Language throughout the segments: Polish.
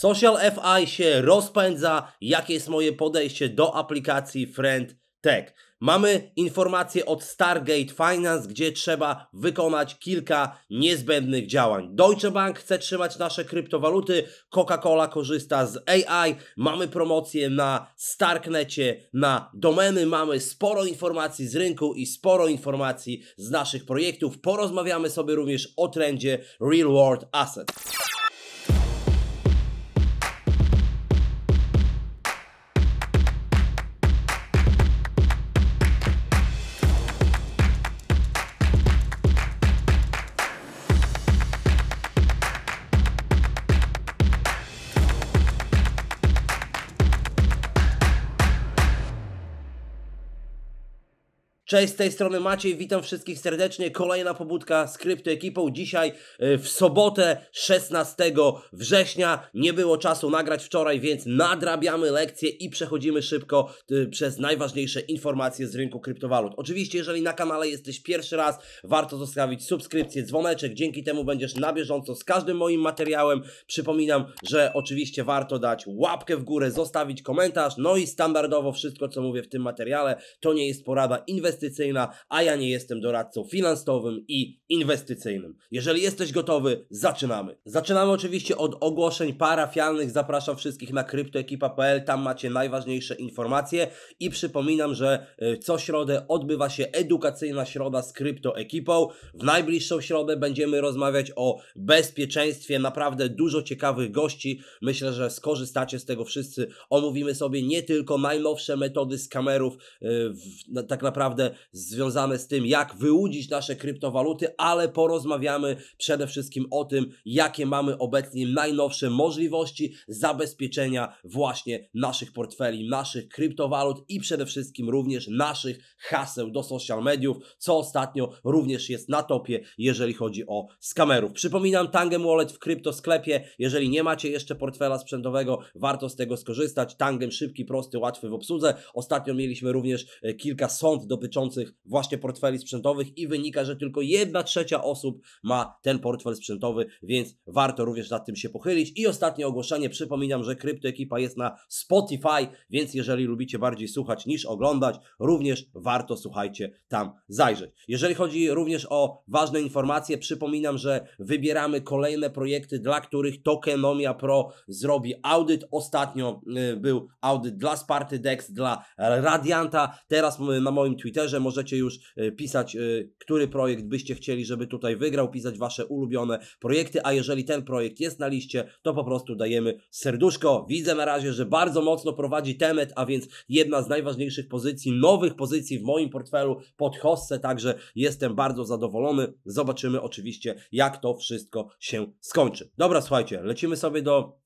Social FI się rozpędza, jakie jest moje podejście do aplikacji Friend Tech. Mamy informacje od Stargate Finance, gdzie trzeba wykonać kilka niezbędnych działań. Deutsche Bank chce trzymać nasze kryptowaluty, Coca-Cola korzysta z AI, mamy promocje na Starknecie, na domeny, mamy sporo informacji z rynku i sporo informacji z naszych projektów. Porozmawiamy sobie również o trendzie Real World Assets. Cześć, z tej strony Maciej, witam wszystkich serdecznie. Kolejna pobudka z Krypto Ekipą. Dzisiaj y, w sobotę 16 września. Nie było czasu nagrać wczoraj, więc nadrabiamy lekcje i przechodzimy szybko y, przez najważniejsze informacje z rynku kryptowalut. Oczywiście, jeżeli na kanale jesteś pierwszy raz, warto zostawić subskrypcję, dzwoneczek. Dzięki temu będziesz na bieżąco z każdym moim materiałem. Przypominam, że oczywiście warto dać łapkę w górę, zostawić komentarz. No i standardowo wszystko, co mówię w tym materiale, to nie jest porada inwestycyjna inwestycyjna, a ja nie jestem doradcą finansowym i inwestycyjnym. Jeżeli jesteś gotowy, zaczynamy. Zaczynamy oczywiście od ogłoszeń parafialnych. Zapraszam wszystkich na kryptoekipa.pl, tam macie najważniejsze informacje i przypominam, że y, co środę odbywa się edukacyjna środa z kryptoekipą. W najbliższą środę będziemy rozmawiać o bezpieczeństwie, naprawdę dużo ciekawych gości. Myślę, że skorzystacie z tego wszyscy. Omówimy sobie nie tylko najnowsze metody skamerów, y, tak naprawdę związane z tym, jak wyłudzić nasze kryptowaluty, ale porozmawiamy przede wszystkim o tym, jakie mamy obecnie najnowsze możliwości zabezpieczenia właśnie naszych portfeli, naszych kryptowalut i przede wszystkim również naszych haseł do social mediów, co ostatnio również jest na topie, jeżeli chodzi o skamerów. Przypominam, Tangem Wallet w kryptosklepie. Jeżeli nie macie jeszcze portfela sprzętowego, warto z tego skorzystać. Tangem szybki, prosty, łatwy w obsłudze. Ostatnio mieliśmy również e, kilka sąd dotyczących dotyczących właśnie portfeli sprzętowych i wynika, że tylko jedna trzecia osób ma ten portfel sprzętowy, więc warto również nad tym się pochylić. I ostatnie ogłoszenie, przypominam, że Kryptoekipa jest na Spotify, więc jeżeli lubicie bardziej słuchać niż oglądać, również warto, słuchajcie, tam zajrzeć. Jeżeli chodzi również o ważne informacje, przypominam, że wybieramy kolejne projekty, dla których Tokenomia Pro zrobi audyt. Ostatnio y, był audyt dla Sparty Dex, dla Radianta, teraz y, na moim Twitterze Twitterze możecie już e, pisać, e, który projekt byście chcieli, żeby tutaj wygrał, pisać Wasze ulubione projekty, a jeżeli ten projekt jest na liście, to po prostu dajemy serduszko. Widzę na razie, że bardzo mocno prowadzi Temet, a więc jedna z najważniejszych pozycji, nowych pozycji w moim portfelu pod hossę, także jestem bardzo zadowolony. Zobaczymy oczywiście, jak to wszystko się skończy. Dobra, słuchajcie, lecimy sobie do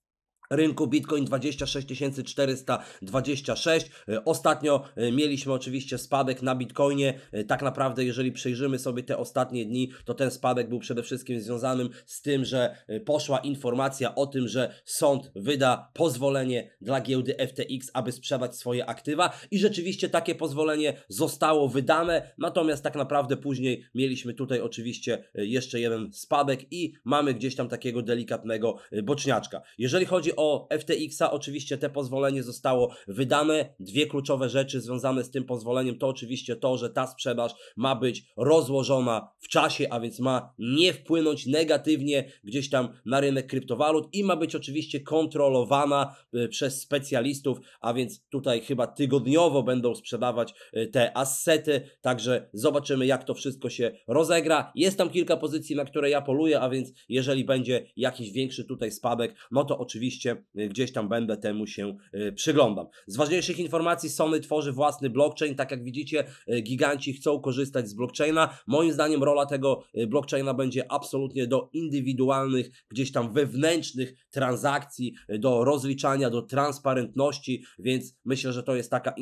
rynku Bitcoin 26 426. E, ostatnio e, mieliśmy oczywiście spadek na Bitcoinie. E, tak naprawdę, jeżeli przejrzymy sobie te ostatnie dni, to ten spadek był przede wszystkim związany z tym, że poszła informacja o tym, że sąd wyda pozwolenie dla giełdy FTX, aby sprzedać swoje aktywa i rzeczywiście takie pozwolenie zostało wydane. Natomiast tak naprawdę później mieliśmy tutaj oczywiście jeszcze jeden spadek i mamy gdzieś tam takiego delikatnego boczniaczka. Jeżeli chodzi o o FTX-a, oczywiście te pozwolenie zostało wydane. Dwie kluczowe rzeczy związane z tym pozwoleniem to oczywiście to, że ta sprzedaż ma być rozłożona w czasie, a więc ma nie wpłynąć negatywnie gdzieś tam na rynek kryptowalut i ma być oczywiście kontrolowana e, przez specjalistów, a więc tutaj chyba tygodniowo będą sprzedawać e, te assety, także zobaczymy jak to wszystko się rozegra. Jest tam kilka pozycji, na które ja poluję, a więc jeżeli będzie jakiś większy tutaj spadek, no to oczywiście oczywiście y, gdzieś tam będę temu się y, przyglądam. Z ważniejszych informacji Sony tworzy własny blockchain. Tak jak widzicie, y, giganci chcą korzystać z blockchaina. Moim zdaniem rola tego blockchaina będzie absolutnie do indywidualnych, gdzieś tam wewnętrznych transakcji, do rozliczania, do transparentności, więc myślę, że to jest taka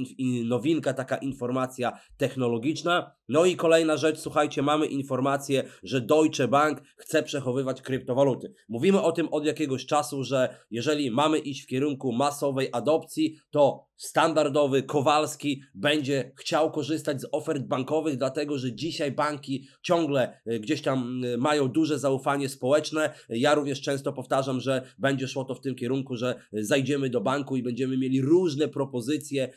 nowinka, taka informacja technologiczna. No i kolejna rzecz, słuchajcie, mamy informację, że Deutsche Bank chce przechowywać kryptowaluty. Mówimy o tym od jakiegoś czasu, że jeżeli jeżeli mamy iść w kierunku masowej adopcji, to standardowy Kowalski będzie chciał korzystać z ofert bankowych, dlatego że dzisiaj banki ciągle e, gdzieś tam e, mają duże zaufanie społeczne. Ja również często powtarzam, że będzie szło to w tym kierunku, że e, zajdziemy do banku i będziemy mieli różne propozycje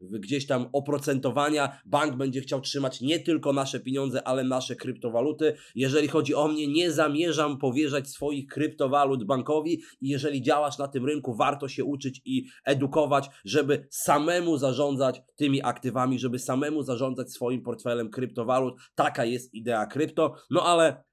gdzieś tam oprocentowania. Bank będzie chciał trzymać nie tylko nasze pieniądze, ale nasze kryptowaluty. Jeżeli chodzi o mnie, nie zamierzam powierzać swoich kryptowalut bankowi i jeżeli działasz na tym rynku, warto się uczyć i edukować, żeby żeby samemu zarządzać tymi aktywami, żeby samemu zarządzać swoim portfelem kryptowalut. Taka jest idea krypto. No ale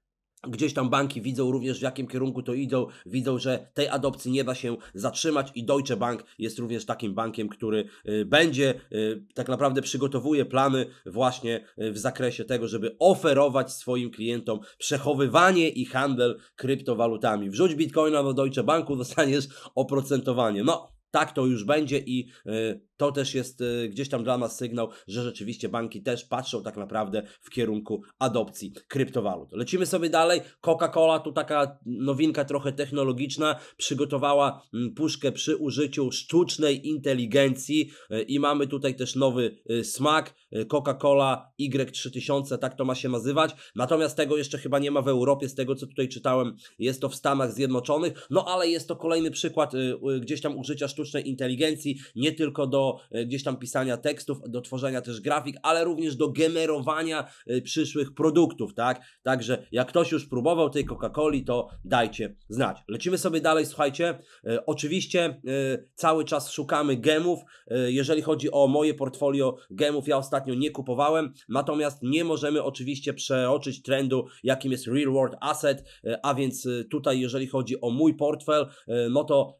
Gdzieś tam banki widzą również, w jakim kierunku to idą, widzą, że tej adopcji nie da się zatrzymać i Deutsche Bank jest również takim bankiem, który y, będzie y, tak naprawdę przygotowuje plany właśnie y, w zakresie tego, żeby oferować swoim klientom przechowywanie i handel kryptowalutami. Wrzuć bitcoina do Deutsche Banku, dostaniesz oprocentowanie. No, tak to już będzie i y, to też jest y, gdzieś tam dla nas sygnał, że rzeczywiście banki też patrzą tak naprawdę w kierunku adopcji kryptowalut. Lecimy sobie dalej. Coca-Cola tu taka nowinka trochę technologiczna przygotowała mm, puszkę przy użyciu sztucznej inteligencji y, i mamy tutaj też nowy y, smak Coca-Cola Y3000, tak to ma się nazywać. Natomiast tego jeszcze chyba nie ma w Europie, z tego co tutaj czytałem, jest to w Stanach Zjednoczonych. No ale jest to kolejny przykład gdzieś tam użycia sztucznej inteligencji, nie tylko do E, gdzieś tam pisania tekstów, do tworzenia też grafik, ale również do generowania e, przyszłych produktów, tak? Także jak ktoś już próbował tej Coca-Coli, to dajcie znać. Lecimy sobie dalej, słuchajcie. E, oczywiście cały czas szukamy gemów. Jeżeli chodzi o moje portfolio gemów, ja ostatnio nie kupowałem, natomiast nie możemy oczywiście przeoczyć trendu, jakim jest Real World Asset, a więc tutaj jeżeli chodzi o mój portfel, no to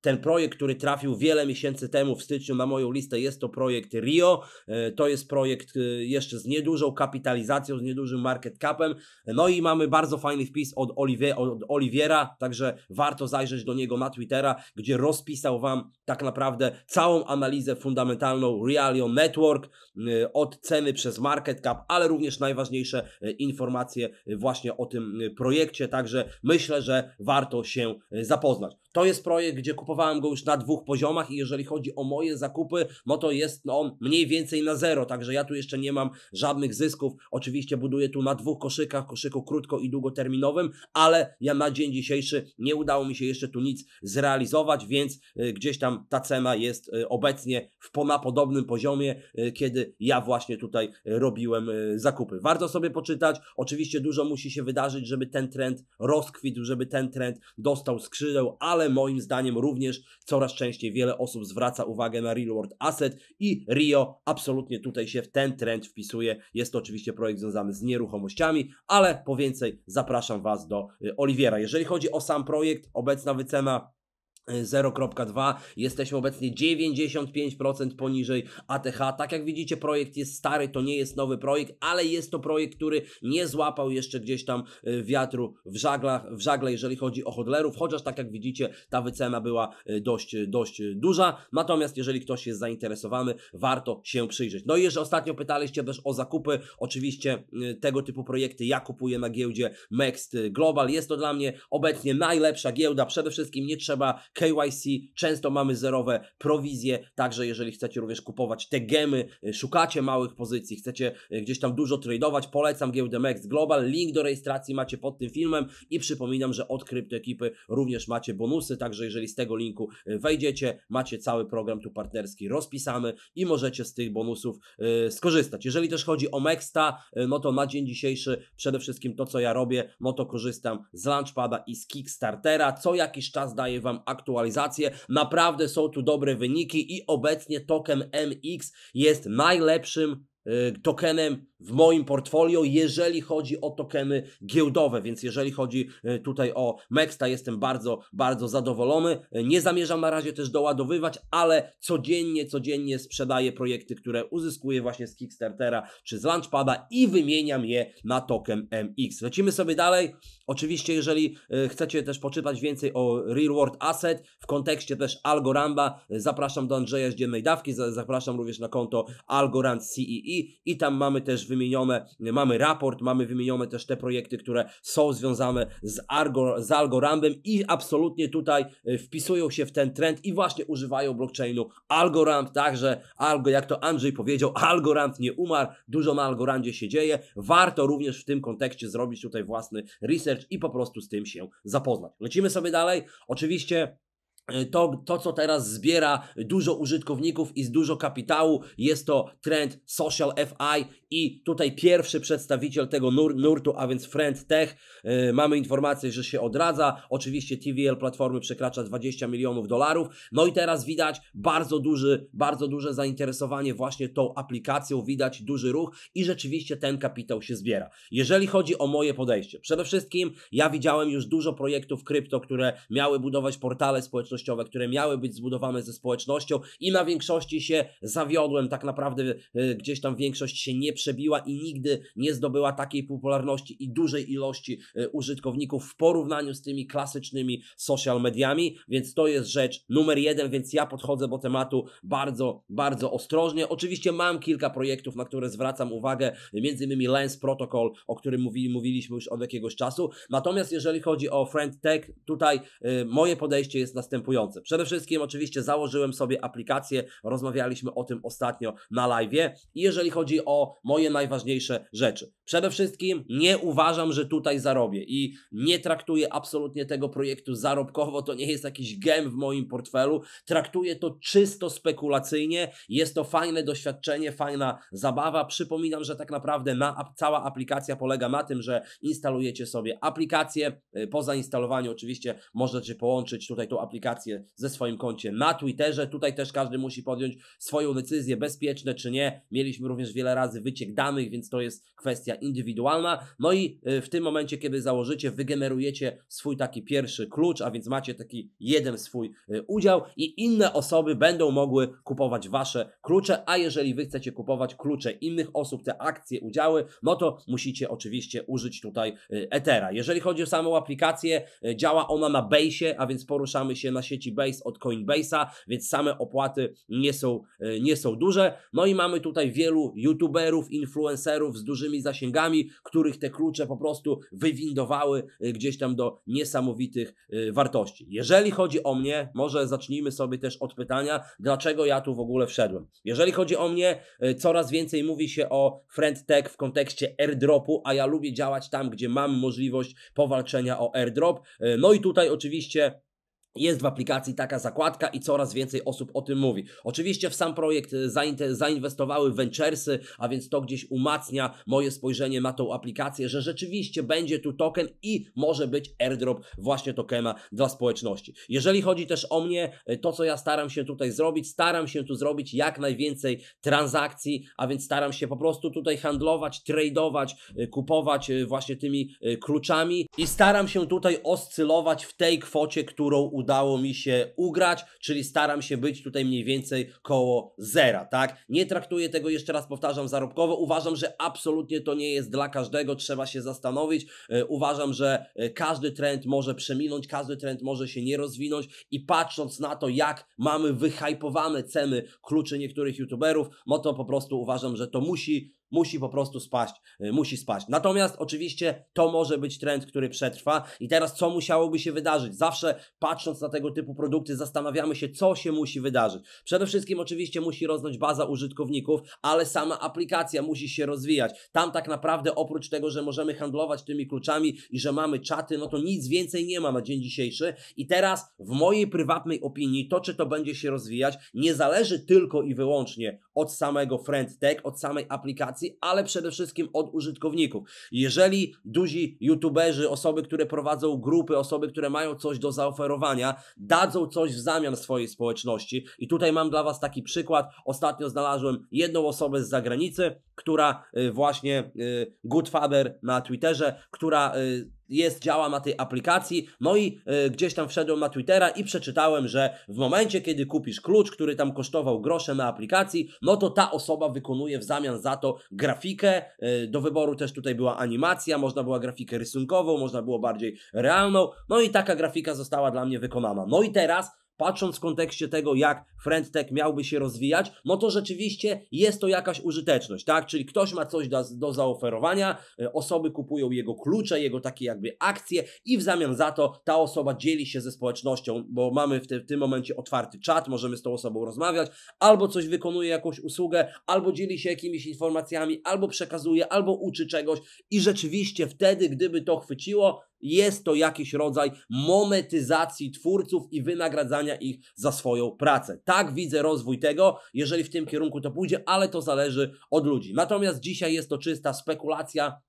ten projekt, który trafił wiele miesięcy temu w styczniu na moją listę jest to projekt Rio, e, to jest projekt e, jeszcze z niedużą kapitalizacją, z niedużym market capem, no i mamy bardzo fajny wpis od, Oliwie, od Oliwiera, także warto zajrzeć do niego na Twittera, gdzie rozpisał Wam tak naprawdę całą analizę fundamentalną Realio Network e, od ceny przez market cap, ale również najważniejsze informacje właśnie o tym projekcie, także myślę, że warto się zapoznać. To jest projekt, gdzie kupowałem go już na dwóch poziomach i jeżeli chodzi o moje zakupy, no to jest on no, mniej więcej na zero, także ja tu jeszcze nie mam żadnych zysków. Oczywiście buduję tu na dwóch koszykach, koszyku krótko i długoterminowym, ale ja na dzień dzisiejszy nie udało mi się jeszcze tu nic zrealizować, więc y, gdzieś tam ta cena jest y, obecnie w na podobnym poziomie, y, kiedy ja właśnie tutaj robiłem zakupy. Warto sobie poczytać. Oczywiście dużo musi się wydarzyć, żeby ten trend rozkwitł, żeby ten trend dostał skrzydeł, ale ale moim zdaniem również coraz częściej wiele osób zwraca uwagę na Real World Asset i Rio absolutnie tutaj się w ten trend wpisuje. Jest to oczywiście projekt związany z nieruchomościami, ale po więcej zapraszam Was do y, Oliwiera. Jeżeli chodzi o sam projekt, obecna wycena 0.2, jesteśmy obecnie 95% poniżej ATH. Tak jak widzicie, projekt jest stary, to nie jest nowy projekt, ale jest to projekt, który nie złapał jeszcze gdzieś tam e, wiatru w, żaglach, w żagle, jeżeli chodzi o hodlerów, chociaż tak jak widzicie, ta wycena była e, dość, e, dość duża. Natomiast jeżeli ktoś jest zainteresowany, warto się przyjrzeć. No i jeżeli ostatnio pytaliście też o zakupy, oczywiście tego typu projekty ja kupuję na giełdzie Next Global. Jest to dla mnie obecnie najlepsza giełda. Przede wszystkim nie trzeba KYC, często mamy zerowe prowizje, także jeżeli chcecie również kupować te gemy, y, szukacie małych pozycji, chcecie y, gdzieś tam dużo tradować, polecam giełdę Max Global, link do rejestracji macie pod tym filmem i przypominam, że od kryptoekipy również macie bonusy, także jeżeli z tego linku y, wejdziecie, macie cały program tu partnerski rozpisany i możecie z tych bonusów yy, skorzystać. Jeżeli też chodzi o Maxta, yy, no to na dzień dzisiejszy przede wszystkim to, co ja robię, no to korzystam z Launchpada i z Kickstartera. Co jakiś czas daję Wam aktualne aktualizacje. Naprawdę są tu dobre wyniki i obecnie token MX jest najlepszym y, tokenem w moim portfolio, jeżeli chodzi o tokeny giełdowe, więc jeżeli chodzi e, tutaj o Mexta, jestem bardzo, bardzo zadowolony. E, nie zamierzam na razie też doładowywać, ale codziennie, codziennie sprzedaję projekty, które uzyskuję właśnie z Kickstartera czy z Launchpada i wymieniam je na token MX. Lecimy sobie dalej. Oczywiście, jeżeli e, chcecie też poczytać więcej o Real World Asset w kontekście też Algoramba, zapraszam do Andrzeja z Dziennej Dawki, zapraszam również na konto Algorand CEE i tam mamy też wymienione, mamy raport, mamy wymienione też te projekty, które są związane z, Argo, z Algorandem i absolutnie tutaj y, wpisują się w ten trend i właśnie używają blockchainu Algorand, także algo, jak to Andrzej powiedział, Algorand nie umarł, dużo na Algorandzie się dzieje, warto również w tym kontekście zrobić tutaj własny research i po prostu z tym się zapoznać. Lecimy sobie dalej, oczywiście Y, to, to, co teraz zbiera dużo użytkowników i z dużo kapitału, jest to trend Social FI i tutaj pierwszy przedstawiciel tego nur, nurtu, a więc Friend Tech. Yy, mamy informację, że się odradza. Oczywiście TVL platformy przekracza 20 milionów dolarów. No i teraz widać bardzo, duży, bardzo duże zainteresowanie właśnie tą aplikacją, widać duży ruch i rzeczywiście ten kapitał się zbiera. Jeżeli chodzi o moje podejście, przede wszystkim ja widziałem już dużo projektów krypto, które miały budować portale społecznościowe, społecznościowe, które miały być zbudowane ze społecznością i na większości się zawiodłem. Tak naprawdę y, gdzieś tam większość się nie przebiła i nigdy nie zdobyła takiej popularności i dużej ilości y, użytkowników w porównaniu z tymi klasycznymi social mediami, więc to jest rzecz numer jeden, więc ja podchodzę do tematu bardzo, bardzo ostrożnie. Oczywiście mam kilka projektów, na które zwracam uwagę, między innymi Lens Protocol, o którym mówili, mówiliśmy już od jakiegoś czasu. Natomiast jeżeli chodzi o Friend Tech, tutaj y, moje podejście jest następujące następujące. Przede wszystkim oczywiście założyłem sobie aplikację, rozmawialiśmy o tym ostatnio na live i jeżeli chodzi o moje najważniejsze rzeczy. Przede wszystkim nie uważam, że tutaj zarobię i nie traktuję absolutnie tego projektu zarobkowo, to nie jest jakiś gem w moim portfelu, traktuję to czysto spekulacyjnie, jest to fajne doświadczenie, fajna zabawa. Przypominam, że tak naprawdę na, cała aplikacja polega na tym, że instalujecie sobie aplikację, y, po zainstalowaniu oczywiście możecie połączyć tutaj tą aplikację komunikację ze swoim koncie na Twitterze. Tutaj też każdy musi podjąć swoją decyzję, bezpieczne czy nie. Mieliśmy również wiele razy wyciek danych, więc to jest kwestia indywidualna. No i y, w tym momencie, kiedy założycie, wygenerujecie swój taki pierwszy klucz, a więc macie taki jeden swój y, udział i inne osoby będą mogły kupować wasze klucze, a jeżeli wy chcecie kupować klucze innych osób, te akcje, udziały, no to musicie oczywiście użyć tutaj y, Ethera. Jeżeli chodzi o samą aplikację, działa ona na Base, a więc poruszamy się na sieci Base od Coinbase'a, więc same opłaty nie są, e, nie są duże. No i mamy tutaj wielu youtuberów, influencerów z dużymi zasięgami, których te klucze po prostu wywindowały e, gdzieś tam do niesamowitych e, wartości. Jeżeli chodzi o mnie, może zacznijmy sobie też od pytania, dlaczego ja tu w ogóle wszedłem. Jeżeli chodzi o mnie, coraz więcej mówi się o tech w kontekście airdropu, a ja lubię działać tam, gdzie mam możliwość powalczenia o airdrop. No i tutaj oczywiście jest w aplikacji taka zakładka i coraz więcej osób o tym mówi. Oczywiście w sam projekt e, zainwestowały venturesy, a więc to gdzieś umacnia moje spojrzenie na tą aplikację, że rzeczywiście będzie tu token i może być airdrop właśnie tokena dla społeczności. Jeżeli chodzi też o mnie, e, to co ja staram się tutaj zrobić, staram się tu zrobić jak najwięcej transakcji, a więc staram się po prostu tutaj handlować, tradeować, e, kupować właśnie tymi kluczami i staram się tutaj oscylować w tej kwocie, którą udało mi się ugrać, czyli staram się być tutaj mniej więcej koło zera, tak? Nie traktuję tego, jeszcze raz powtarzam, zarobkowo. Uważam, że absolutnie to nie jest dla każdego, trzeba się zastanowić. E, uważam, że e, każdy trend może przeminąć, każdy trend może się nie rozwinąć i patrząc na to, jak mamy wyhypowane ceny kluczy niektórych youtuberów, no to po prostu uważam, że to musi musi po prostu spaść, y, musi spaść. Natomiast oczywiście to może być trend, który przetrwa i teraz co musiałoby się wydarzyć? Zawsze patrząc na tego typu produkty zastanawiamy się, co się musi wydarzyć. Przede wszystkim oczywiście musi rosnąć baza użytkowników, ale sama aplikacja musi się rozwijać. Tam tak naprawdę oprócz tego, że możemy handlować tymi kluczami i że mamy czaty, no to nic więcej nie ma na dzień dzisiejszy i teraz w mojej prywatnej opinii to, czy to będzie się rozwijać, nie zależy tylko i wyłącznie od samego FriendTech, od samej aplikacji, ale przede wszystkim od użytkowników. Jeżeli duzi youtuberzy, osoby, które prowadzą grupy, osoby, które mają coś do zaoferowania, dadzą coś w zamian swojej społeczności i tutaj mam dla Was taki przykład. Ostatnio znalazłem jedną osobę z zagranicy, która y, właśnie y, Goodfather na Twitterze, która y, jest, działa na tej aplikacji. No i y, gdzieś tam wszedłem na Twittera i przeczytałem, że w momencie, kiedy kupisz klucz, który tam kosztował grosze na aplikacji, no to ta osoba wykonuje w zamian za to grafikę. Y, do wyboru też tutaj była animacja, można była grafikę rysunkową, można było bardziej realną. No i taka grafika została dla mnie wykonana. No i teraz patrząc w kontekście tego, jak FriendTech miałby się rozwijać, no to rzeczywiście jest to jakaś użyteczność, tak? Czyli ktoś ma coś do, do zaoferowania, y, osoby kupują jego klucze, jego takie jakby akcje i w zamian za to ta osoba dzieli się ze społecznością, bo mamy w, te, w tym momencie otwarty czat, możemy z tą osobą rozmawiać, albo coś wykonuje, jakąś usługę, albo dzieli się jakimiś informacjami, albo przekazuje, albo uczy czegoś i rzeczywiście wtedy, gdyby to chwyciło, jest to jakiś rodzaj monetyzacji twórców i wynagradzania ich za swoją pracę. Tak widzę rozwój tego, jeżeli w tym kierunku to pójdzie, ale to zależy od ludzi. Natomiast dzisiaj jest to czysta spekulacja,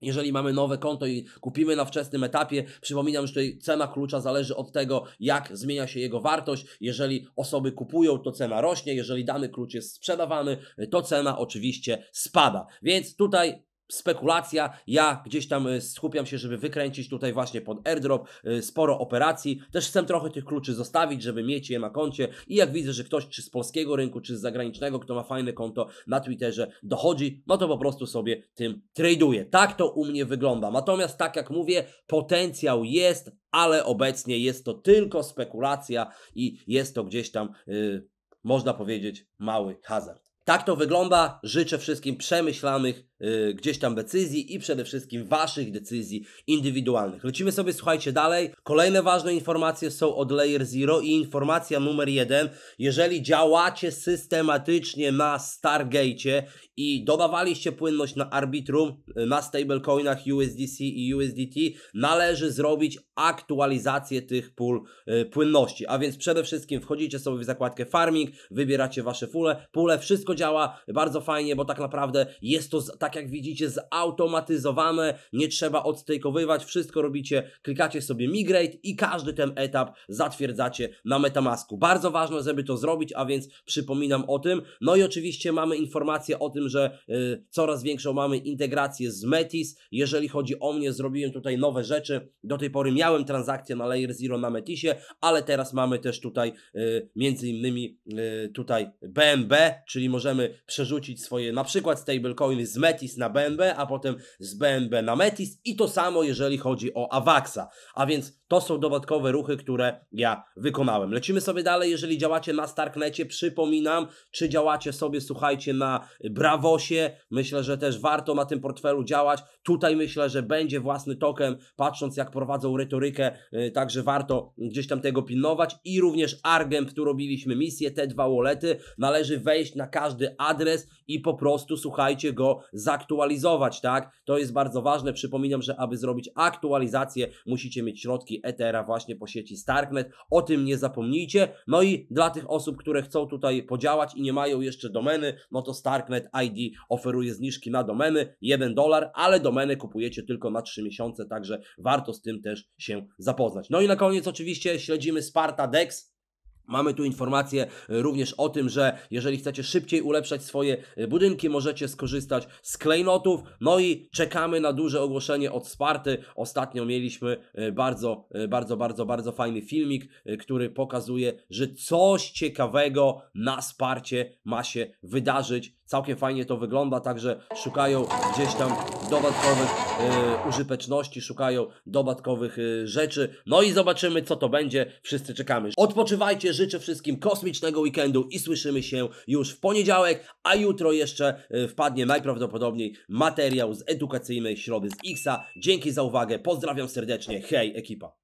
jeżeli mamy nowe konto i kupimy na wczesnym etapie, przypominam, że tutaj cena klucza zależy od tego, jak zmienia się jego wartość. Jeżeli osoby kupują, to cena rośnie. Jeżeli dany klucz jest sprzedawany, to cena oczywiście spada. Więc tutaj spekulacja, ja gdzieś tam e, skupiam się, żeby wykręcić tutaj właśnie pod airdrop e, sporo operacji, też chcę trochę tych kluczy zostawić, żeby mieć je na koncie i jak widzę, że ktoś czy z polskiego rynku, czy z zagranicznego, kto ma fajne konto na Twitterze dochodzi, no to po prostu sobie tym traduje. Tak to u mnie wygląda. Natomiast tak jak mówię, potencjał jest, ale obecnie jest to tylko spekulacja i jest to gdzieś tam, yy, można powiedzieć, mały hazard. Tak to wygląda. Życzę wszystkim przemyślanych Y, gdzieś tam decyzji i przede wszystkim Waszych decyzji indywidualnych. Lecimy sobie, słuchajcie, dalej. Kolejne ważne informacje są od Layer Zero i informacja numer jeden. Jeżeli działacie systematycznie na Stargate i dodawaliście płynność na Arbitrum, y, na stablecoinach USDC i USDT, należy zrobić aktualizację tych pól y, płynności. A więc przede wszystkim wchodzicie sobie w zakładkę farming, wybieracie Wasze pule, pule, wszystko działa bardzo fajnie, bo tak naprawdę jest to tak jak widzicie zautomatyzowane, nie trzeba odstejkowywać, wszystko robicie, klikacie sobie migrate i każdy ten etap zatwierdzacie na Metamasku. Bardzo ważne, żeby to zrobić, a więc przypominam o tym. No i oczywiście mamy informację o tym, że y, coraz większą mamy integrację z Metis. Jeżeli chodzi o mnie, zrobiłem tutaj nowe rzeczy. Do tej pory miałem transakcję na Layer Zero na Metisie, ale teraz mamy też tutaj y, między innymi y, tutaj BNB, czyli możemy przerzucić swoje na przykład stablecoiny z Metis Metis na BNB, a potem z BNB na Metis i to samo jeżeli chodzi o Avaxa. A więc to są dodatkowe ruchy, które ja wykonałem. Lecimy sobie dalej, jeżeli działacie na Starknecie, przypominam, czy działacie sobie, słuchajcie, na Bravosie, myślę, że też warto na tym portfelu działać. Tutaj myślę, że będzie własny token, patrząc jak prowadzą retorykę, y, także warto gdzieś tam tego pilnować i również Argem, tu robiliśmy misję, te dwa wallety, należy wejść na każdy adres i po prostu, słuchajcie, go zaktualizować, tak? To jest bardzo ważne, przypominam, że aby zrobić aktualizację, musicie mieć środki usługi Ethera właśnie po sieci Starknet. O tym nie zapomnijcie. No i dla tych osób, które chcą tutaj podziałać i nie mają jeszcze domeny, no to Starknet ID oferuje zniżki na domeny 1 dolar, ale domeny kupujecie tylko na 3 miesiące, także warto z tym też się zapoznać. No i na koniec oczywiście śledzimy Sparta Dex. Mamy tu informację y, również o tym, że jeżeli chcecie szybciej ulepszać swoje y, budynki, możecie skorzystać z klejnotów. No i czekamy na duże ogłoszenie od Sparty. Ostatnio mieliśmy y, bardzo, bardzo, bardzo, bardzo fajny filmik, który pokazuje, że coś ciekawego na Sparcie ma się wydarzyć Całkiem fajnie to wygląda, także szukają gdzieś tam dodatkowych y, użyteczności, szukają dodatkowych y, rzeczy. No i zobaczymy, co to będzie. Wszyscy czekamy. Odpoczywajcie, życzę wszystkim kosmicznego weekendu i słyszymy się już w poniedziałek, a jutro jeszcze y, wpadnie najprawdopodobniej materiał z edukacyjnej środy z Xa. Dzięki za uwagę, pozdrawiam serdecznie, hej ekipa!